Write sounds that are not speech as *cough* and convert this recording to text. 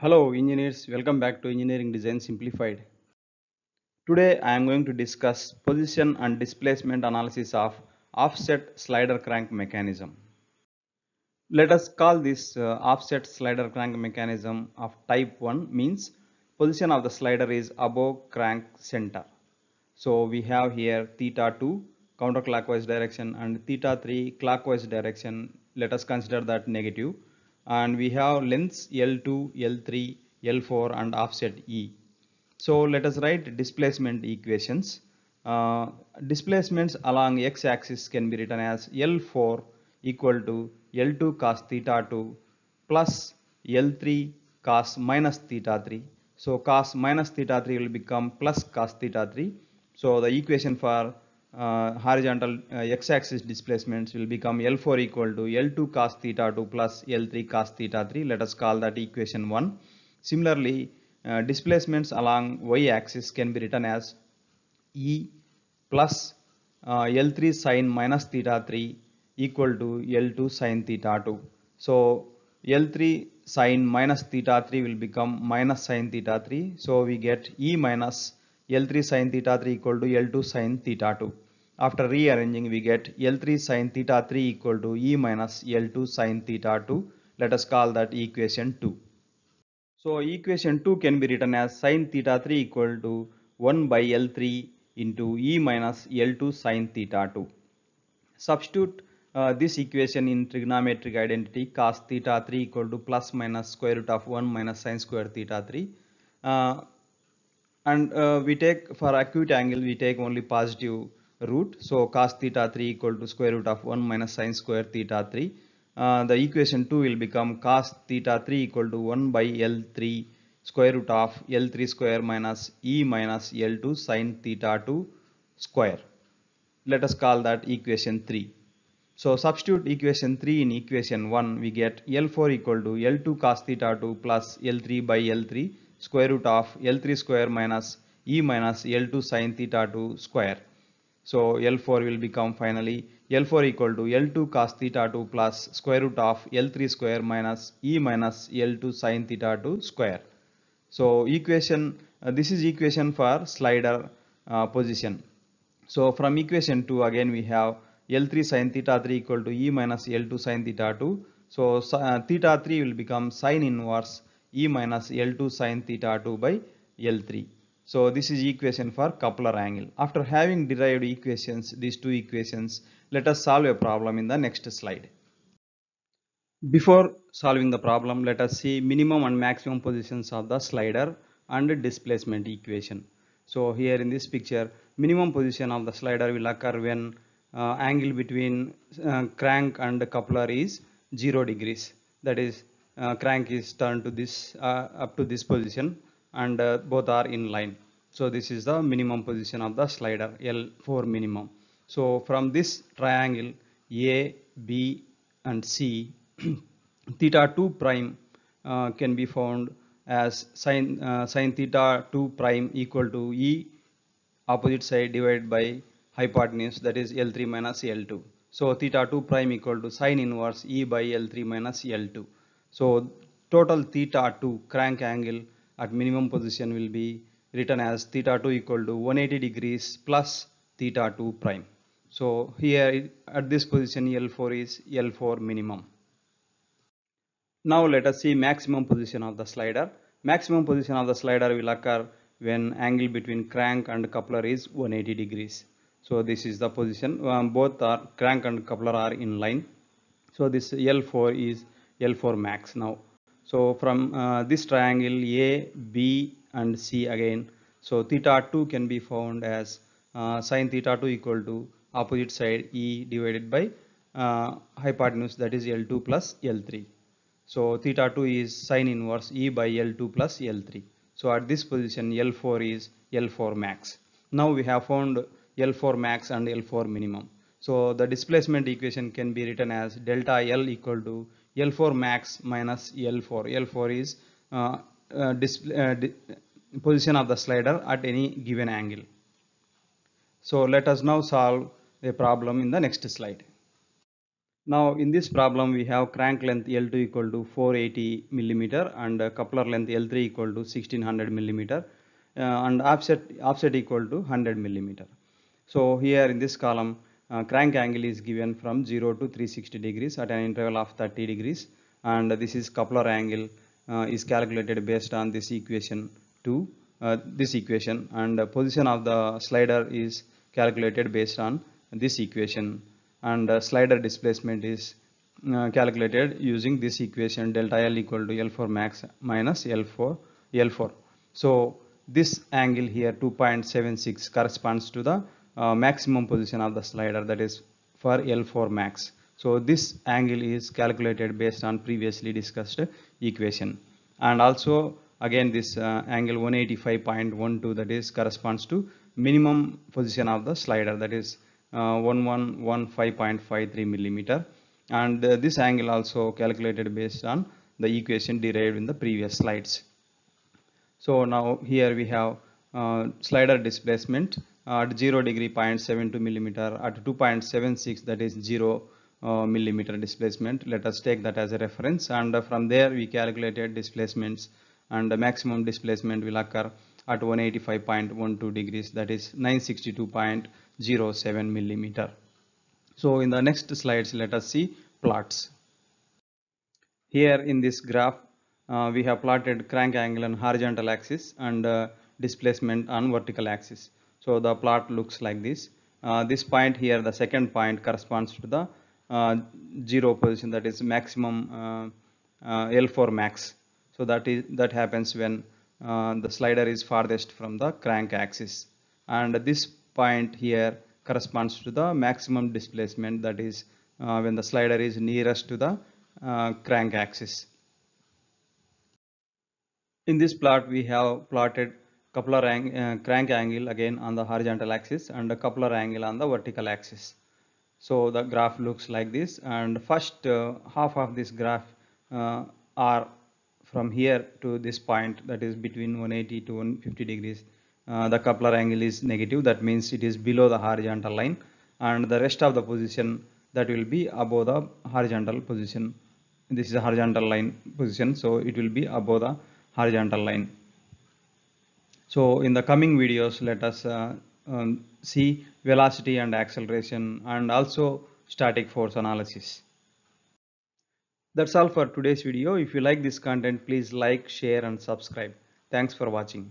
Hello engineers, welcome back to Engineering Design Simplified. Today I am going to discuss position and displacement analysis of offset slider crank mechanism. Let us call this uh, offset slider crank mechanism of type 1 means position of the slider is above crank center. So we have here theta 2 counterclockwise direction and theta 3 clockwise direction. Let us consider that negative and we have lengths L2, L3, L4 and offset E. So let us write displacement equations. Uh, displacements along x-axis can be written as L4 equal to L2 cos theta 2 plus L3 cos minus theta 3. So cos minus theta 3 will become plus cos theta 3. So the equation for uh, horizontal uh, x-axis displacements will become L4 equal to L2 cos theta 2 plus L3 cos theta 3. Let us call that equation 1. Similarly, uh, displacements along y-axis can be written as E plus uh, L3 sine minus theta 3 equal to L2 sine theta 2. So L3 sine minus theta 3 will become minus sine theta 3. So we get E minus L3 sine theta 3 equal to L2 sine theta 2. After rearranging we get L3 sin theta 3 equal to E minus L2 sin theta 2. Let us call that equation 2. So equation 2 can be written as sin theta 3 equal to 1 by L3 into E minus L2 sin theta 2. Substitute uh, this equation in trigonometric identity cos theta 3 equal to plus minus square root of 1 minus sine square theta 3 uh, and uh, we take for acute angle we take only positive root. So cos theta 3 equal to square root of 1 minus sine square theta 3. Uh, the equation 2 will become cos theta 3 equal to 1 by L3 square root of L3 square minus E minus L2 sine theta 2 square. Let us call that equation 3. So substitute equation 3 in equation 1 we get L4 equal to L2 cos theta 2 plus L3 by L3 square root of L3 square minus E minus L2 sine theta 2 square. So L4 will become finally L4 equal to L2 cos theta 2 plus square root of L3 square minus E minus L2 sin theta 2 square. So equation, uh, this is equation for slider uh, position. So from equation 2 again we have L3 sin theta 3 equal to E minus L2 sin theta 2. So uh, theta 3 will become sin inverse E minus L2 sin theta 2 by L3. So this is equation for coupler angle. After having derived equations, these two equations, let us solve a problem in the next slide. Before solving the problem, let us see minimum and maximum positions of the slider and displacement equation. So here in this picture, minimum position of the slider will occur when uh, angle between uh, crank and coupler is 0 degrees. That is, uh, crank is turned to this uh, up to this position and uh, both are in line so this is the minimum position of the slider L4 minimum so from this triangle A B and C *clears throat* theta 2 prime uh, can be found as sine uh, sine theta 2 prime equal to E opposite side divided by hypotenuse that is L3 minus L2 so theta 2 prime equal to sine inverse E by L3 minus L2 so total theta 2 crank angle at minimum position will be written as theta 2 equal to 180 degrees plus theta 2 prime. So here at this position L4 is L4 minimum. Now let us see maximum position of the slider. Maximum position of the slider will occur when angle between crank and coupler is 180 degrees. So this is the position um, both are crank and coupler are in line. So this L4 is L4 max now. So from uh, this triangle A, B and C again, so theta 2 can be found as uh, sine theta 2 equal to opposite side E divided by uh, hypotenuse that is L2 plus L3. So theta 2 is sine inverse E by L2 plus L3. So at this position L4 is L4 max. Now we have found L4 max and L4 minimum. So the displacement equation can be written as delta L equal to L4 max minus L4. L4 is uh, uh, display, uh, position of the slider at any given angle. So let us now solve a problem in the next slide. Now in this problem we have crank length L2 equal to 480 millimeter and coupler length L3 equal to 1600 millimeter uh, and offset offset equal to 100 millimeter. So here in this column uh, crank angle is given from 0 to 360 degrees at an interval of 30 degrees and this is coupler angle uh, is calculated based on this equation to uh, this equation and position of the slider is calculated based on this equation and slider displacement is uh, calculated using this equation delta L equal to L 4 max minus L 4 L4. So this angle here 2.76 corresponds to the uh, maximum position of the slider that is for L4 max. So this angle is calculated based on previously discussed equation and also again this uh, angle 185.12 that is corresponds to minimum position of the slider that is uh, 1115.53 millimeter and uh, this angle also calculated based on the equation derived in the previous slides. So now here we have uh, slider displacement at 0 degree 0.72 millimeter at 2.76 that is 0 uh, millimeter displacement let us take that as a reference and uh, from there we calculated displacements and the maximum displacement will occur at 185.12 degrees that is 962.07 millimeter so in the next slides let us see plots here in this graph uh, we have plotted crank angle on horizontal axis and uh, displacement on vertical axis so the plot looks like this. Uh, this point here, the second point corresponds to the uh, zero position that is maximum uh, uh, L4 max. So that is that happens when uh, the slider is farthest from the crank axis. And this point here corresponds to the maximum displacement that is when the slider is nearest to the crank axis. In this plot, we have plotted coupler ang uh, crank angle again on the horizontal axis and the coupler angle on the vertical axis. So the graph looks like this and first uh, half of this graph uh, are from here to this point that is between 180 to 150 degrees uh, the coupler angle is negative that means it is below the horizontal line and the rest of the position that will be above the horizontal position this is a horizontal line position so it will be above the horizontal line so in the coming videos, let us uh, um, see velocity and acceleration and also static force analysis. That's all for today's video. If you like this content, please like, share and subscribe. Thanks for watching.